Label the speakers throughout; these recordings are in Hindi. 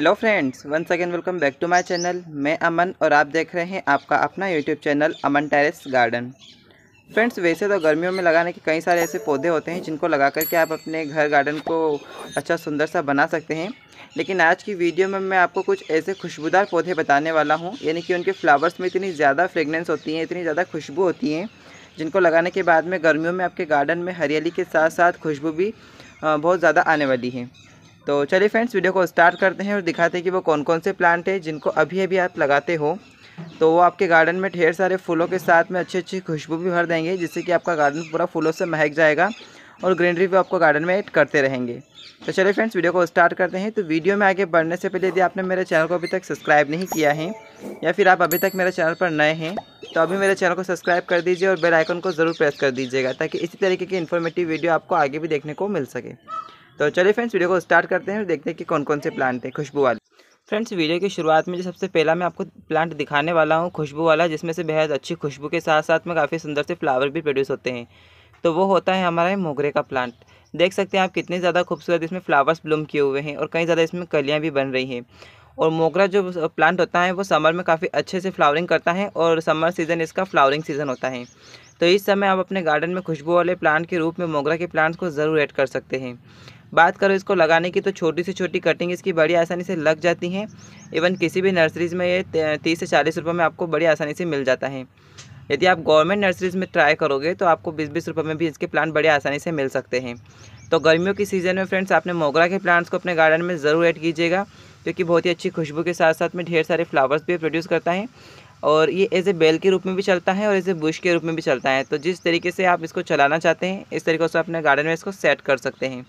Speaker 1: hello friends one second welcome back to my channel मैं अमन और आप देख रहे हैं आपका अपना YouTube channel Aman terrace garden friends वैसे तो गर्मियों में लगाने के कई सारे ऐसे पौधे होते हैं जिनको लगा करके आप अपने घर गार्डन को अच्छा सुंदर सा बना सकते हैं लेकिन आज की वीडियो में मैं आपको कुछ ऐसे खुशबूदार पौधे बताने वाला हूँ यानी कि उनके फ्लावर्स में इतनी ज़्यादा फ्रेगनेंस होती है इतनी ज़्यादा खुशबू होती है जिनको लगाने के बाद में गर्मियों में आपके गार्डन में हरियाली के साथ साथ खुशबू भी बहुत ज़्यादा आने वाली है तो चलिए फ्रेंड्स वीडियो को स्टार्ट करते हैं और दिखाते हैं कि वो कौन कौन से प्लांट हैं जिनको अभी अभी आप लगाते हो तो वो आपके गार्डन में ढेर सारे फूलों के साथ में अच्छी अच्छी खुशबू भी भर देंगे जिससे कि आपका गार्डन पूरा फूलों से महक जाएगा और ग्रीनरी भी आपको गार्डन में ऐड करते रहेंगे तो चलिए फ्रेंड्स वीडियो को स्टार्ट करते हैं तो वीडियो में आगे बढ़ने से पहले यदि आपने मेरे चैनल को अभी तक सब्सक्राइब नहीं किया है या फिर आप अभी तक मेरे चैनल पर नए हैं तो अभी मेरे चैनल को सब्सक्राइब कर दीजिए और बेल आइकन को ज़रूर प्रेस कर दीजिएगा ताकि इसी तरीके की इन्फॉर्मेटिव वीडियो आपको आगे भी देखने को मिल सके तो चलिए फ्रेंड्स वीडियो को स्टार्ट करते हैं और देखते हैं कि कौन कौन से प्लांट हैं खुशबू वाले फ्रेंड्स वीडियो की शुरुआत में जो सबसे पहला मैं आपको प्लांट दिखाने वाला हूँ खुशबू वाला जिसमें से बेहद अच्छी खुशबू के साथ साथ में काफ़ी सुंदर से फ्लावर भी प्रोड्यूस होते हैं तो वो होता है हमारा मोगरे का प्लांट देख सकते हैं आप कितने ज़्यादा खूबसूरत इसमें फ्लावर्स ब्लूम किए हुए हैं और कई ज़्यादा इसमें कलियाँ भी बन रही हैं और मोगरा जो प्लांट होता है वो समर में काफ़ी अच्छे से फ्लावरिंग करता है और समर सीज़न इसका फ्लावरिंग सीज़न होता है तो इस समय आप अपने गार्डन में खुशबू वाले प्लांट के रूप में मोगरा के प्लांट्स को ज़रूर ऐड कर सकते हैं बात करो इसको लगाने की तो छोटी से छोटी कटिंग इसकी बड़ी आसानी से लग जाती हैं इवन किसी भी नर्सरीज़ में ये तीस से चालीस रुपये में आपको बड़ी आसानी से मिल जाता है यदि आप गवर्नमेंट नर्सरीज़ में ट्राई करोगे तो आपको बीस बीस रुपये में भी इसके प्लांट बड़े आसानी से मिल सकते हैं तो गर्मियों की सीज़न में फ्रेंड्स आपने मोगरा के प्लांट्स को अपने गार्डन में ज़रूर ऐड कीजिएगा जो कि बहुत ही अच्छी खुशबू के साथ साथ में ढेर सारे फ्लावर्स भी प्रोड्यूस करता है और ये एज ए बेल के रूप में भी चलता है और एज ए बुश के रूप में भी चलता है तो जिस तरीके से आप इसको चलाना चाहते हैं इस तरीके से अपने गार्डन में इसको सेट कर सकते हैं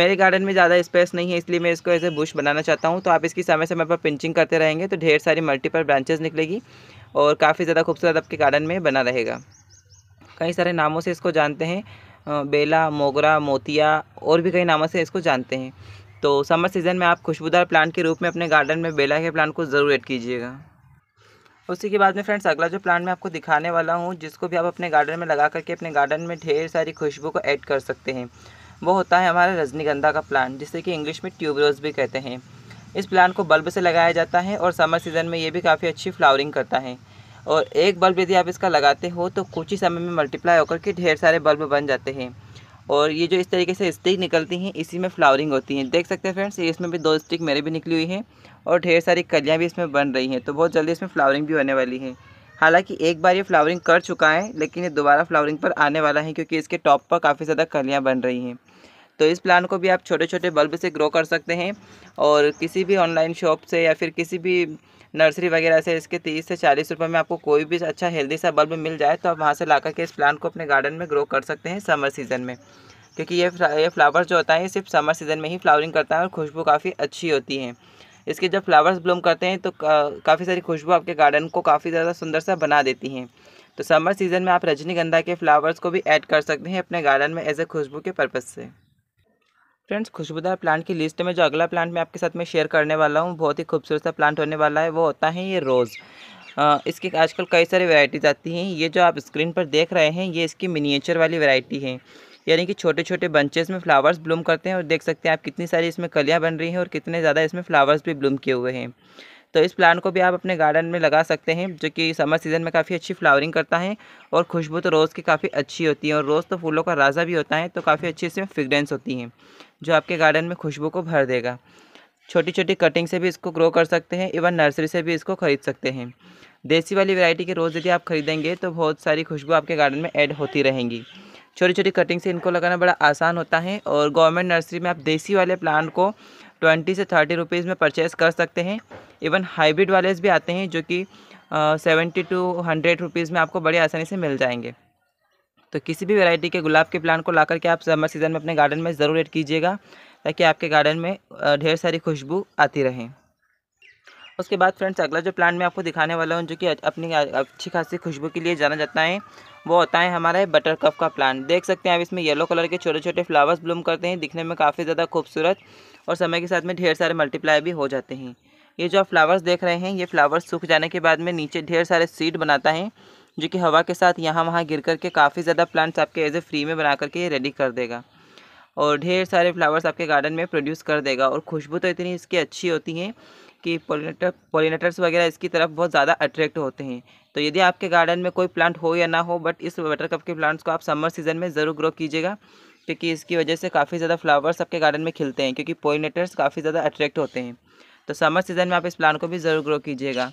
Speaker 1: मेरे गार्डन में ज़्यादा स्पेस नहीं है इसलिए मैं इसको एज ए बुश बनाना चाहता हूँ तो आप इसकी समय समय पर पिंचिंग करते रहेंगे तो ढेर सारी मल्टीपल ब्रांचेस निकलेगी और काफ़ी ज़्यादा खूबसूरत आपके गार्डन में बना रहेगा कई सारे नामों से इसको जानते हैं बेला मोगरा मोतिया और भी कई नामों से इसको जानते हैं तो समर सीज़न में आप खुशबूदार प्लांट के रूप में अपने गार्डन में बेला के प्लांट को ज़रूर ऐड कीजिएगा उसी के बाद में फ्रेंड्स अगला जो प्लांट मैं आपको दिखाने वाला हूँ जिसको भी आप अपने गार्डन में लगा करके अपने गार्डन में ढेर सारी खुशबू को ऐड कर सकते हैं वो होता है हमारा रजनीगंधा का प्लांट जिसे कि इंग्लिश में ट्यूबरोज भी कहते हैं इस प्लांट को बल्ब से लगाया जाता है और समर सीज़न में ये भी काफ़ी अच्छी फ्लावरिंग करता है और एक बल्ब यदि आप इसका लगाते हो तो कुछ ही समय में मल्टीप्लाई होकर के ढेर सारे बल्ब बन जाते हैं और ये जो इस तरीके से स्टिक निकलती हैं इसी में फ्लावरिंग होती है देख सकते हैं फ्रेंड्स इसमें भी दो स्टिक मेरे भी निकली हुई हैं और ढेर सारी कलियाँ भी इसमें बन रही हैं तो बहुत जल्दी इसमें फ्लावरिंग भी होने वाली है हालांकि एक बार ये फ्लावरिंग कर चुका है लेकिन ये दोबारा फ्लावरिंग पर आने वाला है क्योंकि इसके टॉप पर काफ़ी ज़्यादा कलियाँ बन रही हैं तो इस प्लान को भी आप छोटे छोटे बल्ब से ग्रो कर सकते हैं और किसी भी ऑनलाइन शॉप से या फिर किसी भी नर्सरी वगैरह से इसके तीस से चालीस रुपये में आपको कोई भी अच्छा हेल्दी सा बल्ब मिल जाए तो आप वहाँ से ला के इस प्लांट को अपने गार्डन में ग्रो कर सकते हैं समर सीज़न में क्योंकि ये ये फ्लावर्स जो होता है ये सिर्फ समर सीज़न में ही फ्लावरिंग करता है और खुशबू काफ़ी अच्छी होती है इसके जब फ्लावर्स ब्लूम करते हैं तो काफ़ी सारी खुशबू आपके गार्डन को काफ़ी ज़्यादा सुंदर सा बना देती हैं तो समर सीज़न में आप रजनीगंधा के फ्लावर्स को भी ऐड कर सकते हैं अपने गार्डन में एज ए खुशबू के पर्पज़ से फ्रेंड्स खुशबूदार प्लांट की लिस्ट में जो अगला प्लांट मैं आपके साथ में शेयर करने वाला हूँ बहुत ही खूबसूरत सा प्लांट होने वाला है वो होता है ये रोज़ इसकी आजकल कई सारी वैरायटीज़ आती हैं ये जो आप स्क्रीन पर देख रहे हैं ये इसकी मिनिएचर वाली वैरायटी है यानी कि छोटे छोटे बंचेस में फ्लावर्स ब्लूम करते हैं और देख सकते हैं आप कितनी सारी इसमें कलियाँ बन रही हैं और कितने ज़्यादा इसमें फ्लावर्स भी ब्लूम किए हुए हैं तो इस प्लांट को भी आप अपने गार्डन में लगा सकते हैं जो कि समर सीज़न में काफ़ी अच्छी फ्लावरिंग करता है और खुशबू तो रोज़ की काफ़ी अच्छी होती है और रोज़ तो फूलों का राजा भी होता है तो काफ़ी अच्छी इसमें फ्रेगरेंस होती है जो आपके गार्डन में खुशबू को भर देगा छोटी छोटी कटिंग से भी इसको ग्रो कर सकते हैं इवन नर्सरी से भी इसको ख़रीद सकते हैं देसी वाली वैरायटी के रोज़ यदि आप खरीदेंगे तो बहुत सारी खुशबू आपके गार्डन में ऐड होती रहेंगी छोटी छोटी कटिंग से इनको लगाना बड़ा आसान होता है और गवर्नमेंट नर्सरी में आप देसी वाले प्लांट को ट्वेंटी से थर्टी रुपीज़ में परचेज़ कर सकते हैं इवन हाइब्रिड वाले भी आते हैं जो कि सेवेंटी टू हंड्रेड रुपीज़ में आपको बड़ी आसानी से मिल जाएंगे तो किसी भी वैरायटी के गुलाब के प्लांट को ला करके आप समर सीज़न में अपने गार्डन में ज़रूर एड कीजिएगा ताकि आपके गार्डन में ढेर सारी खुशबू आती रहे उसके बाद फ्रेंड्स अगला जो प्लांट मैं आपको दिखाने वाला हूँ जो कि अपनी अच्छी खासी खुशबू के लिए जाना जाता है वो होता है हमारा बटर कप का प्लांट देख सकते हैं आप इसमें येलो कलर के छोटे छोटे फ्लावर्स ब्लूम करते हैं दिखने में काफ़ी ज़्यादा खूबसूरत और समय के साथ में ढेर सारे मल्टीप्लाई भी हो जाते हैं ये जो आप फ्लावर्स देख रहे हैं ये फ्लावर्स सूख जाने के बाद में नीचे ढेर सारे सीड बनाता है जो कि हवा के साथ यहाँ वहाँ गिर करके काफ़ी ज़्यादा प्लांट्स आपके एज ए फ्री में बना करके ये रेडी कर देगा और ढेर सारे फ्लावर्स आपके गार्डन में प्रोड्यूस कर देगा और खुशबू तो इतनी इसकी अच्छी होती है कि पोलिनेटर पोलिनेटर्स वगैरह इसकी तरफ बहुत ज़्यादा अट्रैक्ट होते हैं तो यदि आपके गार्डन में कोई प्लांट हो या ना हो बट इस वाटर कप के प्लांट्स को आप समर सीज़न में ज़रूर ग्रो कीजिएगा क्योंकि इसकी वजह से काफ़ी ज़्यादा फ्लावर्स आपके गार्डन में खिलते हैं क्योंकि पोइनेटर्स काफ़ी ज़्यादा अट्रैक्ट होते हैं तो समर सीज़न में आप इस प्लांट को भी ज़रूर ग्रो कीजिएगा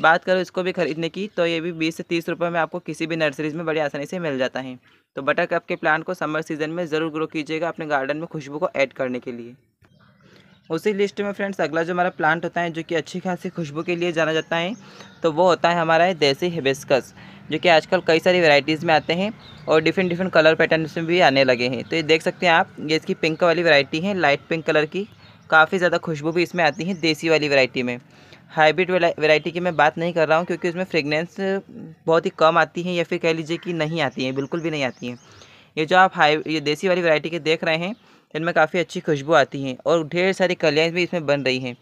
Speaker 1: बात करो इसको भी खरीदने की तो ये भी बीस से तीस रुपये में आपको किसी भी नर्सरीज में बड़ी आसानी से मिल जाता है तो बटर कप के प्लांट को समर सीज़न में ज़रूर ग्रो कीजिएगा अपने गार्डन में खुशबू को ऐड करने के लिए उसी लिस्ट में फ्रेंड्स अगला जो हमारा प्लांट होता है जो कि अच्छी खासी खुशबू के लिए जाना जाता है तो वो होता है हमारा देसी हिबिस्कस जो कि आजकल कई सारी वेराइटीज़ में आते हैं और डिफरेंट डिफरेंट कलर पैटर्न में भी आने लगे हैं तो ये देख सकते हैं आप ये इसकी पिंक वाली वैरायटी है लाइट पिंक कलर की काफ़ी ज़्यादा खुशबू भी इसमें आती है देसी वाली वैरायटी में हाइब्रिड वैरायटी की मैं बात नहीं कर रहा हूँ क्योंकि उसमें फ्रेगनेंस बहुत ही कम आती है या फिर कह लीजिए कि नहीं आती है बिल्कुल भी नहीं आती है ये जो आप हाई ये देसी वाली वैरायटी के देख रहे हैं इनमें काफ़ी अच्छी खुशबू आती है और ढेर सारी कलियाँ भी इसमें बन रही हैं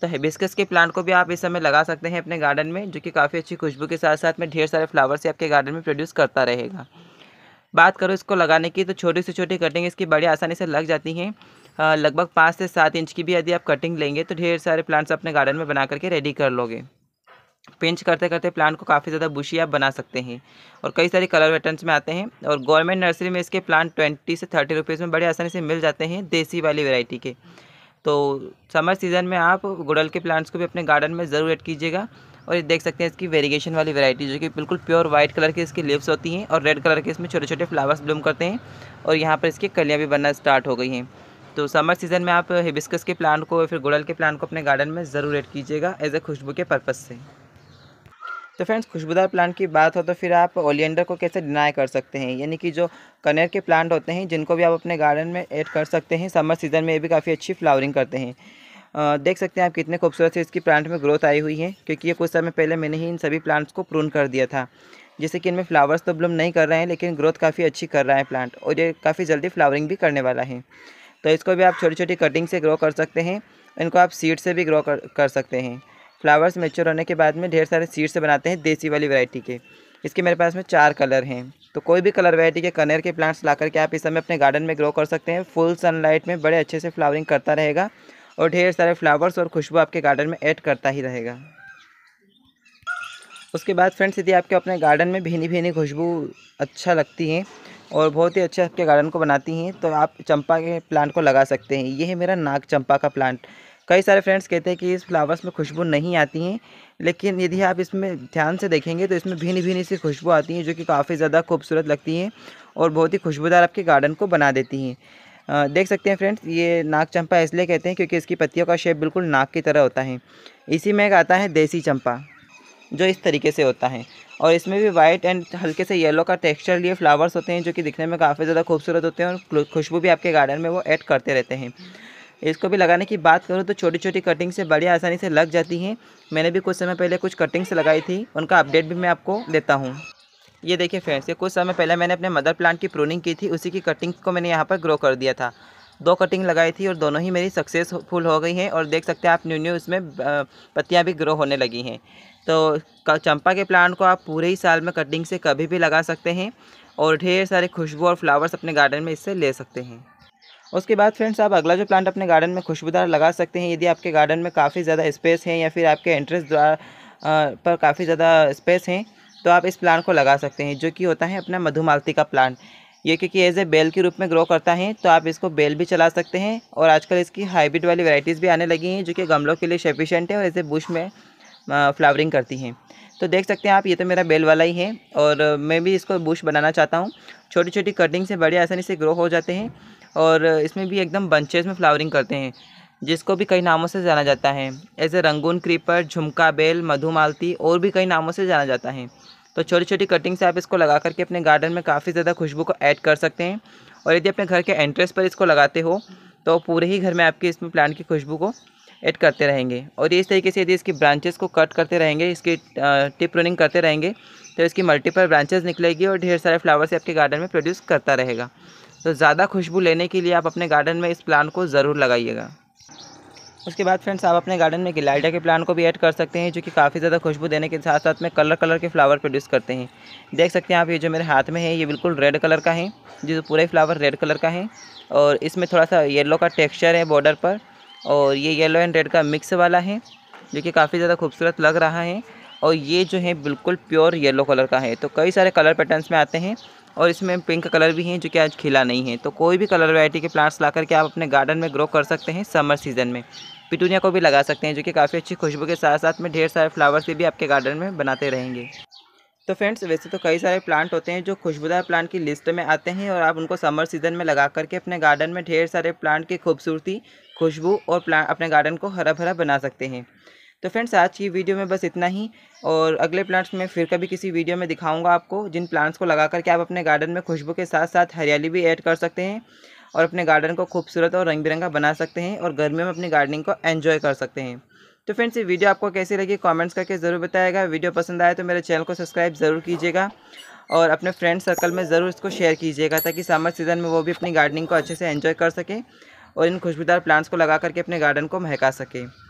Speaker 1: तो हेबिस्कस के प्लांट को भी आप इस समय लगा सकते हैं अपने गार्डन में जो कि काफ़ी अच्छी खुशबू के साथ साथ में ढेर सारे फ्लावर्स आपके गार्डन में प्रोड्यूस करता रहेगा बात करो इसको लगाने की तो छोटी से छोटी कटिंग इसकी बड़ी आसानी से लग जाती हैं लगभग पाँच से सात इंच की भी यदि आप कटिंग लेंगे तो ढेर सारे प्लांट्स अपने गार्डन में बना करके रेडी कर लोगे पिंच करते करते प्लांट को काफ़ी ज़्यादा बुशी आप बना सकते हैं और कई सारे कलर पैटर्न्स में आते हैं और गवर्नमेंट नर्सरी में इसके प्लांट ट्वेंटी से थर्टी रुपीज़ में बड़े आसानी से मिल जाते हैं देसी वाली वेराइटी के तो समर सीज़न में आप गुड़ल के प्लांट्स को भी अपने गार्डन में ज़रूर एड कीजिएगा और ये देख सकते हैं इसकी वेरिएशन वाली वैरायटी जो कि बिल्कुल प्योर वाइट कलर की इसकी लिप्स होती हैं और रेड कलर के इसमें छोटे छोटे फ्लावर्स ब्लूम करते हैं और यहाँ पर इसकी कलियाँ भी बनना स्टार्ट हो गई हैं तो समर सीज़न में आप हिबिस्कस के प्लांट को या फिर गुड़ल के प्लांट को अपने गार्डन में ज़रूर एड कीजिएगा एज ए खुशबू के पर्पज़ से तो फ्रेंड्स खुशबूदार प्लांट की बात हो तो फिर आप ओलियंडर को कैसे डिनाई कर सकते हैं यानी कि जो कनेर के प्लांट होते हैं जिनको भी आप अपने गार्डन में ऐड कर सकते हैं समर सीज़न में ये भी काफ़ी अच्छी फ्लावरिंग करते हैं देख सकते हैं आप कितने खूबसूरत से इसकी प्लांट में ग्रोथ आई हुई है क्योंकि ये कुछ समय पहले मैंने ही इन सभी प्लांट्स को प्रून कर दिया था जैसे कि इनमें फ्लावर्स तो ब्लूम नहीं कर रहे हैं लेकिन ग्रोथ काफ़ी अच्छी कर रहा है प्लांट और ये काफ़ी जल्दी फ्लावरिंग भी करने वाला है तो इसको भी आप छोटी छोटी कटिंग से ग्रो कर सकते हैं इनको आप सीड से भी ग्रो कर, कर सकते हैं फ्लावर्स मेच्योर होने के बाद में ढेर सारे सीड्स से बनाते हैं देसी वाली वैरायटी के इसके मेरे पास में चार कलर हैं तो कोई भी कलर वैरायटी के कनेर के प्लांट्स ला करके आप इस समय अपने गार्डन में ग्रो कर सकते हैं फुल सनलाइट में बड़े अच्छे से फ्लावरिंग करता रहेगा और ढेर सारे फ्लावर्स और खुशबू आपके गार्डन में ऐड करता ही रहेगा उसके बाद फ्रेंड्स यदि आपके अपने गार्डन में भीनी भीनी खुशबू अच्छा लगती है और बहुत ही अच्छे आपके गार्डन को बनाती हैं तो आप चंपा के प्लांट को लगा सकते हैं ये है मेरा नाग चंपा का प्लांट कई सारे फ्रेंड्स कहते हैं कि इस फ्लावर्स में खुशबू नहीं आती हैं लेकिन यदि आप इसमें ध्यान से देखेंगे तो इसमें भिन्न भिन्न सी खुशबू आती हैं जो कि काफ़ी ज़्यादा खूबसूरत लगती हैं और बहुत ही खुशबूदार आपके गार्डन को बना देती हैं देख सकते हैं फ्रेंड्स ये नाग चंपा इसलिए कहते हैं क्योंकि इसकी पत्तियों का शेप बिल्कुल नाग की तरह होता है इसी में एक आता है देसी चंपा जो इस तरीके से होता है और इसमें भी वाइट एंड हल्के से येलो का टेक्सचर लिए फ्लावर्स होते हैं जो कि दिखने में काफ़ी ज़्यादा खूबसूरत होते हैं और खुशबू भी आपके गार्डन में वो ऐड करते रहते हैं इसको भी लगाने की बात करूँ तो छोटी छोटी कटिंग से बड़ी आसानी से लग जाती हैं मैंने भी कुछ समय पहले कुछ कटिंग्स लगाई थी उनका अपडेट भी मैं आपको देता हूँ ये देखिए फ्रेंड्स ये कुछ समय पहले मैंने अपने मदर प्लांट की प्रूनिंग की थी उसी की कटिंग को मैंने यहाँ पर ग्रो कर दिया था दो कटिंग लगाई थी और दोनों ही मेरी सक्सेसफुल हो गई हैं और देख सकते हैं आप न्यू न्यू उसमें पत्तियाँ भी ग्रो होने लगी हैं तो चंपा के प्लांट को आप पूरे ही साल में कटिंग से कभी भी लगा सकते हैं और ढेर सारे खुशबू और फ्लावर्स अपने गार्डन में इससे ले सकते हैं उसके बाद फ्रेंड्स आप अगला जो प्लांट अपने गार्डन में खुशबूदार लगा सकते हैं यदि आपके गार्डन में काफ़ी ज़्यादा स्पेस है या फिर आपके एंट्रेंस द्वारा पर काफ़ी ज़्यादा स्पेस हैं तो आप इस प्लांट को लगा सकते हैं जो कि होता है अपना मधुमालती का प्लांट ये क्योंकि एज ए बेल के रूप में ग्रो करता है तो आप इसको बेल भी चला सकते हैं और आजकल इसकी हाइब्रिड वाली वैराइटीज़ भी आने लगी हैं जो कि गमलों के लिए सफिशेंट है और इसे बुश में फ्लावरिंग करती हैं तो देख सकते हैं आप ये तो मेरा बेल वाला ही है और मैं भी इसको बुश बनाना चाहता हूँ छोटी छोटी कटिंग से बड़े आसानी से ग्रो हो जाते हैं और इसमें भी एकदम बंचेज में फ्लावरिंग करते हैं जिसको भी कई नामों से जाना जाता है ऐसे रंगून क्रीपर झुमका बेल मधुमालती और भी कई नामों से जाना जाता है तो छोटी छोटी कटिंग से आप इसको लगा करके अपने गार्डन में काफ़ी ज़्यादा खुशबू को ऐड कर सकते हैं और यदि अपने घर के एंट्रेंस पर इसको लगाते हो तो पूरे ही घर में आपके इसमें प्लांट की खुशबू को ऐड करते रहेंगे और इस तरीके से यदि इसकी ब्रांचेस को कट करते रहेंगे इसकी टिप रनिंग करते रहेंगे तो इसकी मल्टीपल ब्रांचेस निकलेगी और ढेर सारे फ्लावर्स आपके गार्डन में प्रोड्यूस करता रहेगा तो ज़्यादा खुशबू लेने के लिए आप अपने गार्डन में इस प्लांट को ज़रूर लगाइएगा उसके बाद फ्रेंड्स आप अपने गार्डन में गिलाइडा के प्लांट को भी ऐड कर सकते हैं जो कि काफ़ी ज़्यादा खुशबू देने के साथ साथ में कलर कलर के फ्लावर प्रोड्यूस करते हैं देख सकते हैं आप ये जो मेरे हाथ में है ये बिल्कुल रेड कलर का है जो पूरे फ्लावर रेड कलर का है और इसमें थोड़ा सा येलो का टेक्स्चर है बॉर्डर पर और ये येलो एंड रेड का मिक्स वाला है जो कि काफ़ी ज़्यादा खूबसूरत लग रहा है और ये जो है बिल्कुल प्योर येलो कलर का है तो कई सारे कलर पैटर्न्स में आते हैं और इसमें पिंक कलर भी हैं जो कि आज खिला नहीं है तो कोई भी कलर वैरायटी के प्लांट्स ला करके आप अपने गार्डन में ग्रो कर सकते हैं समर सीज़न में पिटूनिया को भी लगा सकते हैं जो कि काफ़ी अच्छी खुशबू के साथ साथ में ढेर सारे फ्लावर्स भी आपके गार्डन में बनाते रहेंगे तो फ्रेंड्स वैसे तो कई सारे प्लांट होते हैं जो खुशबूदार प्लांट की लिस्ट में आते हैं और आप उनको समर सीज़न में लगा करके अपने गार्डन में ढेर सारे प्लांट की खूबसूरती खुशबू और प्लांट अपने गार्डन को हरा भरा बना सकते हैं तो फ्रेंड्स आज की वीडियो में बस इतना ही और अगले प्लांट्स में फिर कभी किसी वीडियो में दिखाऊंगा आपको जिन प्लांट्स को लगा करके आप अपने गार्डन में खुशबू के साथ साथ हरियाली भी ऐड कर सकते हैं और अपने गार्डन को खूबसूरत और रंग बिरंगा बना सकते हैं और गर्मियों में अपनी गार्डनिंग को एन्जॉय कर सकते हैं तो फ्रेंड्स ये वीडियो आपको कैसी लगी कॉमेंट्स करके ज़रूर बताएगा वीडियो पसंद आए तो मेरे चैनल को सब्सक्राइब ज़रूर कीजिएगा और अपने फ्रेंड सर्कल में ज़रूर इसको शेयर कीजिएगा ताकि समर सीज़न में वो भी अपनी गार्डनिंग को अच्छे से एंजॉय कर सकें और इन खुशबूदार प्लांट्स को लगा करके अपने गार्डन को महका सकें